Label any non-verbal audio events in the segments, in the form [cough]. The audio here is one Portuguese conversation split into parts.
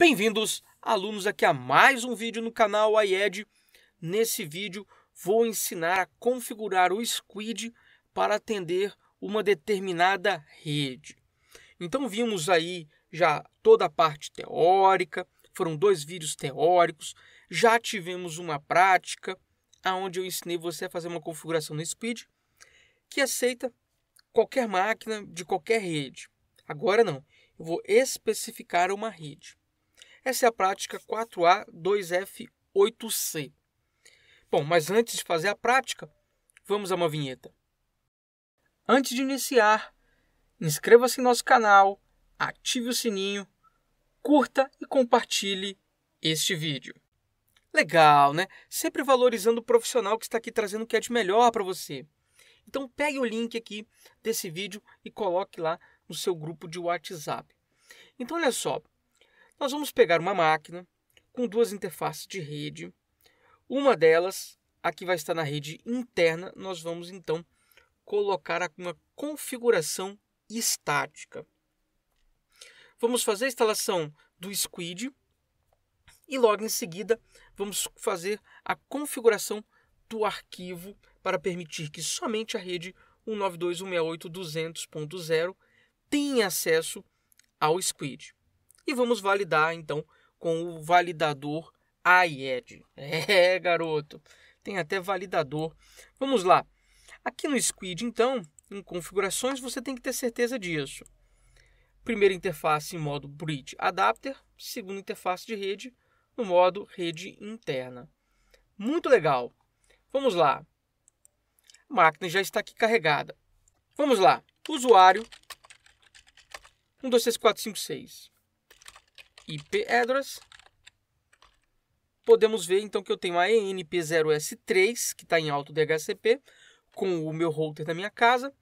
Bem-vindos, alunos, aqui a mais um vídeo no canal IED. Nesse vídeo vou ensinar a configurar o Squid para atender uma determinada rede. Então vimos aí já toda a parte teórica, foram dois vídeos teóricos, já tivemos uma prática onde eu ensinei você a fazer uma configuração no Squid que aceita qualquer máquina de qualquer rede. Agora não, eu vou especificar uma rede. Essa é a prática 4A2F8C. Bom, mas antes de fazer a prática, vamos a uma vinheta. Antes de iniciar, inscreva-se em nosso canal, ative o sininho, curta e compartilhe este vídeo. Legal, né? Sempre valorizando o profissional que está aqui trazendo o que é de melhor para você. Então pegue o link aqui desse vídeo e coloque lá no seu grupo de WhatsApp. Então olha só, nós vamos pegar uma máquina com duas interfaces de rede. Uma delas, a que vai estar na rede interna, nós vamos então colocar uma configuração estática. Vamos fazer a instalação do Squid e logo em seguida vamos fazer a configuração do arquivo para permitir que somente a rede 192.168.200.0 tenha acesso ao Squid e vamos validar então com o validador IED. [laughs] É, garoto, tem até validador. Vamos lá. Aqui no Squid, então, em configurações, você tem que ter certeza disso. Primeira interface em modo Bridge Adapter, segunda interface de rede no modo rede interna. Muito legal. Vamos lá. A máquina já está aqui carregada. Vamos lá. Usuário 123456 ip address. Podemos ver então que eu tenho a ENP0S3, que está em alto DHCP, com o meu router da minha casa.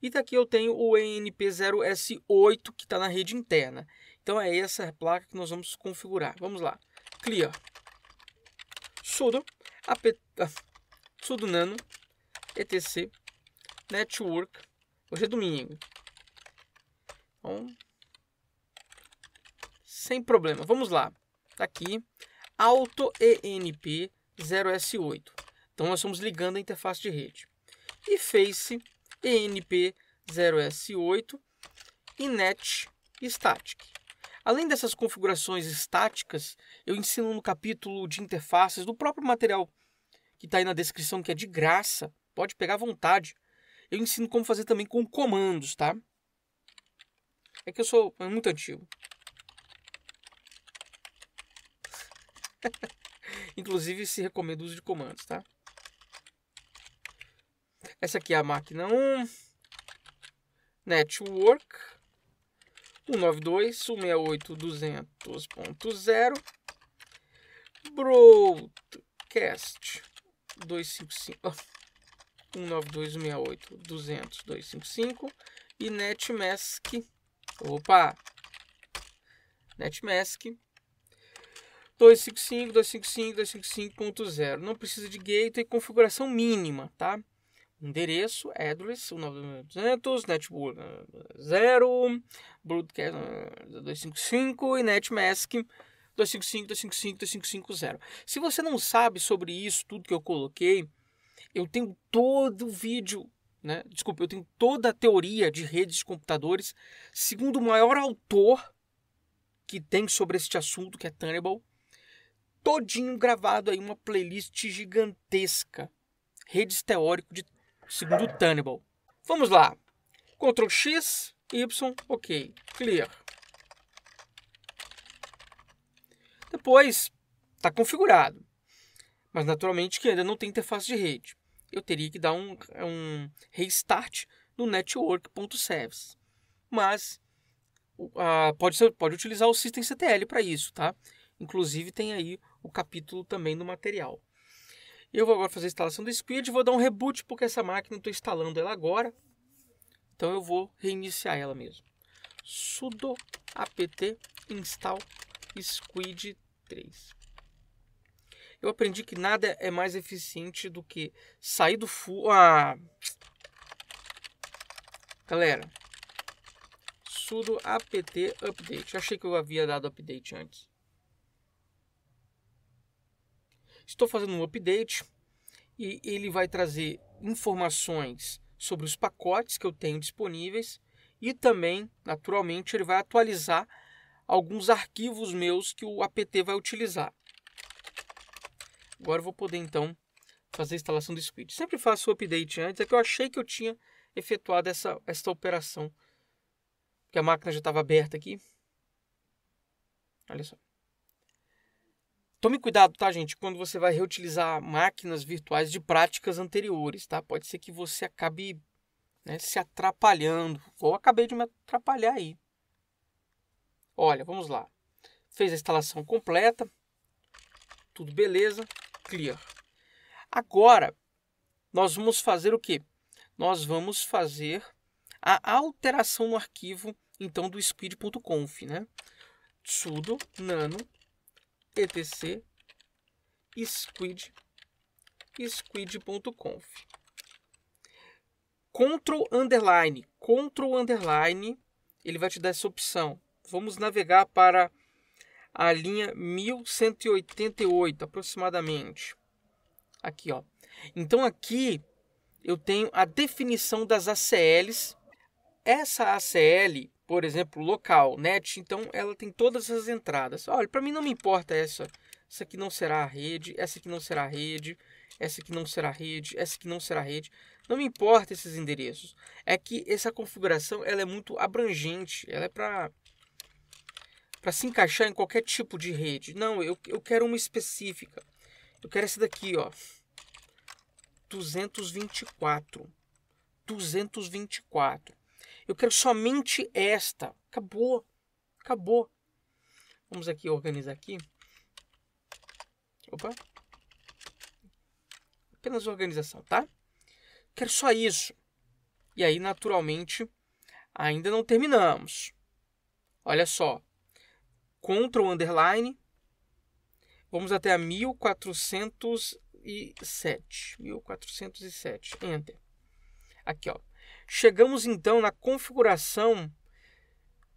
E daqui eu tenho o ENP0S8, que está na rede interna. Então é essa placa que nós vamos configurar. Vamos lá. Clear. Sudo. AP, ah, sudo nano. ETC. Network. Hoje é domingo. Então, sem problema. Vamos lá. Tá aqui. Auto ENP 0S8. Então nós estamos ligando a interface de rede. E Face ENP 0S8 e NET Static. Além dessas configurações estáticas, eu ensino no capítulo de interfaces do próprio material que está aí na descrição, que é de graça. Pode pegar à vontade. Eu ensino como fazer também com comandos, tá? É que eu sou muito antigo. Inclusive se recomenda o uso de comandos, tá? Essa aqui é a máquina 1. Network 192.168.200.0 Broadcast 255 192.168.200.255 [laughs] e Netmask opa Netmask 255, 255, 255.0. Não precisa de gateway, configuração mínima, tá? Endereço, é address, 9200, network 0, eh, broadcast 255 eh, e netmask 255, 255, 255.0. Se você não sabe sobre isso, tudo que eu coloquei, eu tenho todo o vídeo né? Desculpa, eu tenho toda a teoria de redes de computadores, segundo o maior autor que tem sobre este assunto, que é Tannable, todinho gravado aí, uma playlist gigantesca. Redes teórico de segundo Tannibal. Vamos lá. Ctrl X, Y, OK. Clear. Depois, está configurado. Mas naturalmente que ainda não tem interface de rede. Eu teria que dar um, um restart no network.service. Mas uh, pode, ser, pode utilizar o system ctl para isso, tá? Inclusive tem aí o capítulo também no material. Eu vou agora fazer a instalação do Squid, vou dar um reboot porque essa máquina estou instalando ela agora. Então eu vou reiniciar ela mesmo. sudo apt install squid 3. Eu aprendi que nada é mais eficiente do que sair do full. Ah. Galera, sudo apt update. Eu achei que eu havia dado update antes. Estou fazendo um update e ele vai trazer informações sobre os pacotes que eu tenho disponíveis e também, naturalmente, ele vai atualizar alguns arquivos meus que o apt vai utilizar. Agora eu vou poder então fazer a instalação do script. Sempre faço o update antes, é que eu achei que eu tinha efetuado essa, essa operação, que a máquina já estava aberta aqui. Olha só. Tome cuidado, tá, gente, quando você vai reutilizar máquinas virtuais de práticas anteriores, tá? Pode ser que você acabe né, se atrapalhando, ou acabei de me atrapalhar aí. Olha, vamos lá. Fez a instalação completa, tudo beleza, clear. Agora, nós vamos fazer o que? Nós vamos fazer a alteração no arquivo, então, do speed.conf, né? sudo nano etc squid squid.conf control underline control underline ele vai te dar essa opção vamos navegar para a linha 1188 aproximadamente aqui ó então aqui eu tenho a definição das ACLs essa ACL por exemplo, local, net, então ela tem todas as entradas. Olha, para mim não me importa essa. Essa aqui não será a rede, essa aqui não será a rede, essa aqui não será a rede, essa aqui não será a rede. Não me importa esses endereços. É que essa configuração ela é muito abrangente, ela é para para se encaixar em qualquer tipo de rede. Não, eu, eu quero uma específica. Eu quero essa daqui, ó. 224. 224. Eu quero somente esta. Acabou. Acabou. Vamos aqui organizar aqui. Opa. Apenas organização, tá? Quero só isso. E aí, naturalmente, ainda não terminamos. Olha só. Ctrl underline. Vamos até a 1407. 1407. Enter. Aqui, ó. Chegamos então na configuração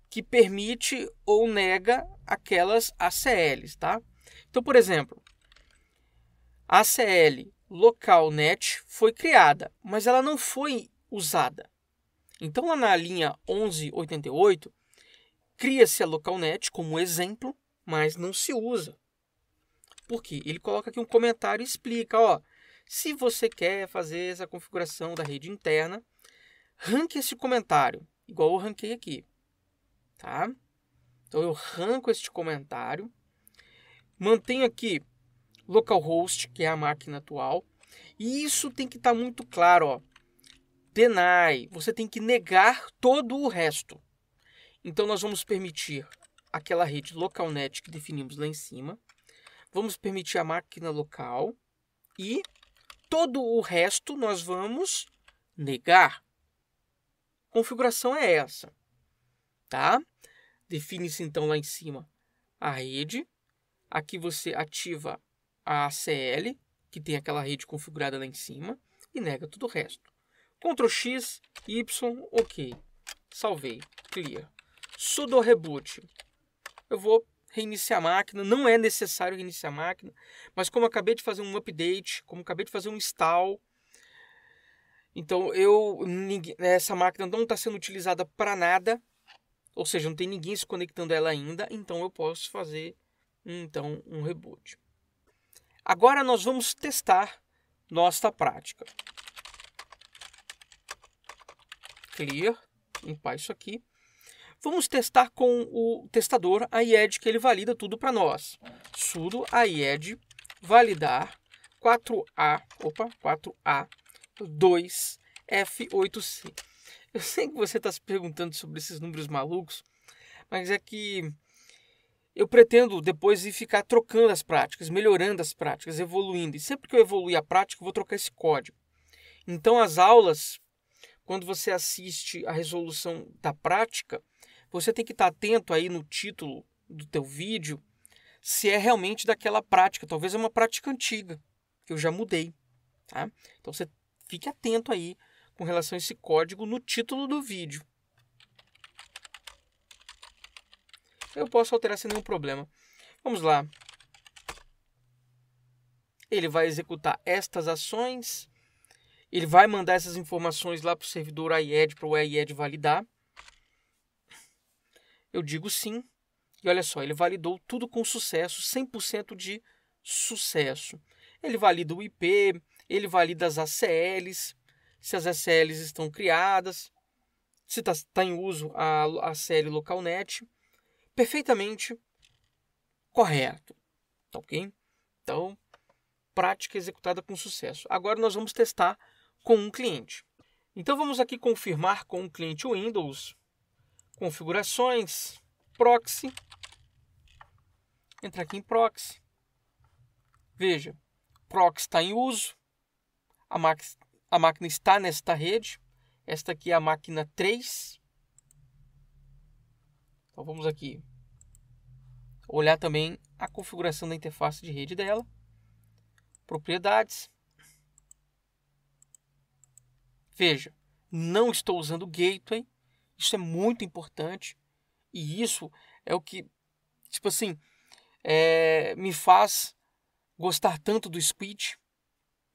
que permite ou nega aquelas ACLs, tá? Então, por exemplo, a ACL localnet foi criada, mas ela não foi usada. Então, lá na linha 1188, cria-se a localnet como exemplo, mas não se usa. Por quê? Ele coloca aqui um comentário e explica, ó, se você quer fazer essa configuração da rede interna, ranque esse comentário, igual eu ranquei aqui, tá? Então eu ranco este comentário, mantenho aqui localhost, que é a máquina atual, e isso tem que estar tá muito claro, ó. Deny, você tem que negar todo o resto. Então nós vamos permitir aquela rede localnet que definimos lá em cima, vamos permitir a máquina local e todo o resto nós vamos negar configuração é essa, tá? Define-se então lá em cima a rede. Aqui você ativa a ACL, que tem aquela rede configurada lá em cima, e nega tudo o resto. Ctrl X, Y, OK. Salvei, clear. Sudo reboot. Eu vou reiniciar a máquina, não é necessário reiniciar a máquina, mas como acabei de fazer um update, como acabei de fazer um install, então eu ninguém, essa máquina não está sendo utilizada para nada, ou seja, não tem ninguém se conectando a ela ainda, então eu posso fazer então um reboot. Agora nós vamos testar nossa prática. Clear, limpar isso aqui. Vamos testar com o testador a IED que ele valida tudo para nós. sudo a IED validar 4A, opa, 4A 2F8C. Eu sei que você está se perguntando sobre esses números malucos, mas é que eu pretendo depois ir ficar trocando as práticas, melhorando as práticas, evoluindo. E sempre que eu evoluir a prática, eu vou trocar esse código. Então, as aulas, quando você assiste a resolução da prática, você tem que estar tá atento aí no título do teu vídeo se é realmente daquela prática. Talvez é uma prática antiga, que eu já mudei. Tá? Então, você fique atento aí com relação a esse código no título do vídeo. Eu posso alterar sem nenhum problema. Vamos lá. Ele vai executar estas ações. Ele vai mandar essas informações lá para o servidor IED, para o IED validar. Eu digo sim. E olha só, ele validou tudo com sucesso, 100% de sucesso. Ele valida o IP, ele valida as ACLs, se as ACLs estão criadas, se está tá em uso a ACL localnet. Perfeitamente correto, tá ok? Então, prática executada com sucesso. Agora nós vamos testar com um cliente. Então vamos aqui confirmar com o um cliente Windows, configurações, proxy, entrar aqui em proxy, veja, proxy está em uso, a, a máquina está nesta rede. Esta aqui é a máquina 3. Então vamos aqui olhar também a configuração da interface de rede dela. Propriedades. Veja, não estou usando gateway. Isso é muito importante. E isso é o que, tipo assim, é, me faz gostar tanto do Squid.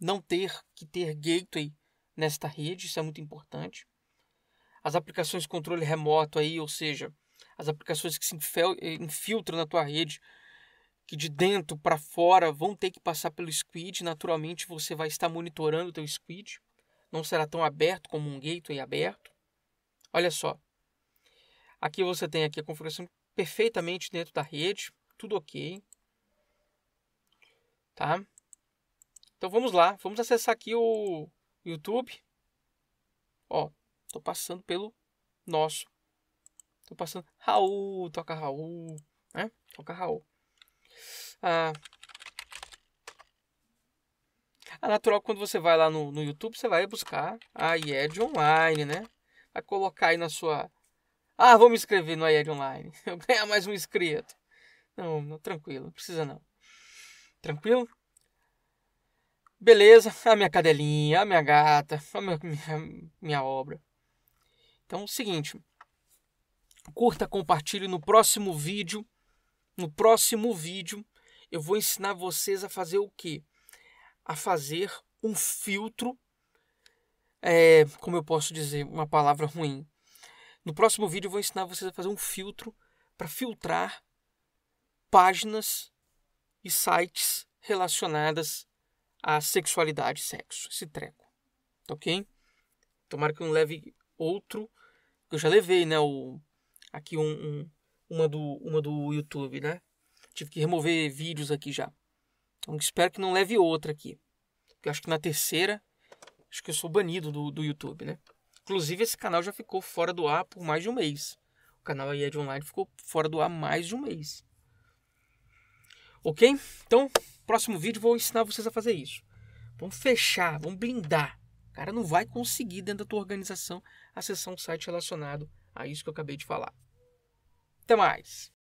Não ter que ter gateway nesta rede, isso é muito importante. As aplicações de controle remoto aí, ou seja, as aplicações que se eh, infiltram na tua rede, que de dentro para fora vão ter que passar pelo squid, naturalmente você vai estar monitorando o teu squid, não será tão aberto como um gateway aberto. Olha só. Aqui você tem aqui a configuração perfeitamente dentro da rede, tudo OK. Tá? Então vamos lá, vamos acessar aqui o YouTube. Ó, tô passando pelo nosso. Tô passando Raul, toca Raul, né? Toca Raul. Ah, a natural, quando você vai lá no, no YouTube, você vai buscar a IED Online, né? Vai colocar aí na sua. Ah, vou me inscrever no IED Online. [laughs] Eu ganhar mais um inscrito. Não, não, tranquilo, não precisa não. Tranquilo? Beleza, a minha cadelinha, a minha gata, a minha, minha, minha obra. Então é o seguinte, curta, compartilhe no próximo vídeo. No próximo vídeo eu vou ensinar vocês a fazer o quê? A fazer um filtro, é, como eu posso dizer, uma palavra ruim. No próximo vídeo eu vou ensinar vocês a fazer um filtro para filtrar páginas e sites relacionadas a sexualidade, sexo, esse treco. Tá ok? Tomara que eu não leve outro. Eu já levei, né? O, aqui um, um, uma, do, uma do YouTube, né? Tive que remover vídeos aqui já. Então espero que não leve outra aqui. Eu acho que na terceira, acho que eu sou banido do, do YouTube, né? Inclusive, esse canal já ficou fora do ar por mais de um mês. O canal aí é de online ficou fora do ar mais de um mês. Ok? Então, próximo vídeo vou ensinar vocês a fazer isso. Vamos fechar, vamos blindar. O cara não vai conseguir dentro da tua organização acessar um site relacionado a isso que eu acabei de falar. Até mais!